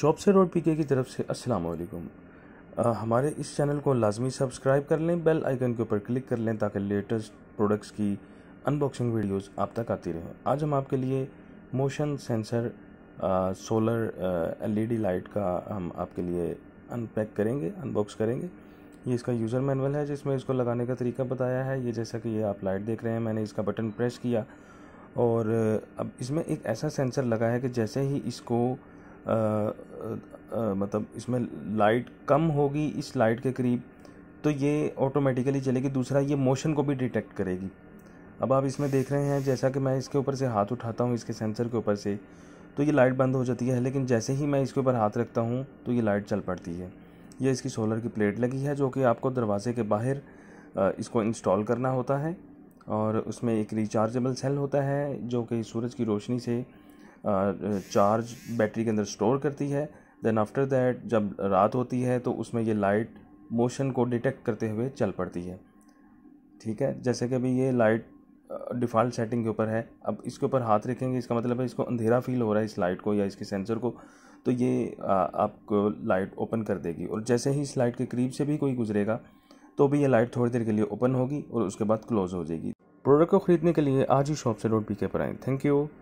shop से road पीके की तरफ से अस्सलाम वालेकुम हमारे इस चैनल को लाजमी सब्सक्राइब कर लें बेल आइकन के ऊपर क्लिक कर लें ताकि लेटेस्ट प्रोडक्ट्स की अनबॉक्सिंग वीडियोस आप तक आती रहें आज हम आपके लिए मोशन सेंसर आ, सोलर एलईडी लाइट का हम आपके लिए अनपैक करेंगे अनबॉक्स करेंगे ये इसका यूज़र मैनुअल है जिसमें इसको लगाने का तरीका बताया है ये जैसा कि ये आप लाइट देख रहे हैं मैंने इसका बटन प्रेस किया और अब इसमें एक ऐसा सेंसर लगा है कि जैसे ही इसको आ, मतलब इसमें लाइट कम होगी इस लाइट के करीब तो ये ऑटोमेटिकली चलेगी दूसरा ये मोशन को भी डिटेक्ट करेगी अब आप इसमें देख रहे हैं जैसा कि मैं इसके ऊपर से हाथ उठाता हूँ इसके सेंसर के ऊपर से तो ये लाइट बंद हो जाती है लेकिन जैसे ही मैं इसके ऊपर हाथ रखता हूँ तो ये लाइट चल पड़ती है यह इसकी सोलर की प्लेट लगी है जो कि आपको दरवाजे के बाहर इसको इंस्टॉल करना होता है और उसमें एक रिचार्जेबल सेल होता है जो कि सूरज की रोशनी से चार्ज बैटरी के अंदर स्टोर करती है देन आफ्टर दैट जब रात होती है तो उसमें ये लाइट मोशन को डिटेक्ट करते हुए चल पड़ती है ठीक है जैसे कि अभी ये लाइट डिफ़ॉल्ट सेटिंग के ऊपर है अब इसके ऊपर हाथ रखेंगे इसका मतलब है इसको अंधेरा फील हो रहा है इस लाइट को या इसके सेंसर को तो ये आ, आपको लाइट ओपन कर देगी और जैसे ही इस लाइट के करीब से भी कोई गुजरेगा तो भी ये लाइट थोड़ी देर के लिए ओपन होगी और उसके बाद क्लोज़ हो जाएगी प्रोडक्ट को ख़रीदने के लिए आज ही शॉप से रोड पी के पर आएँ थैंक यू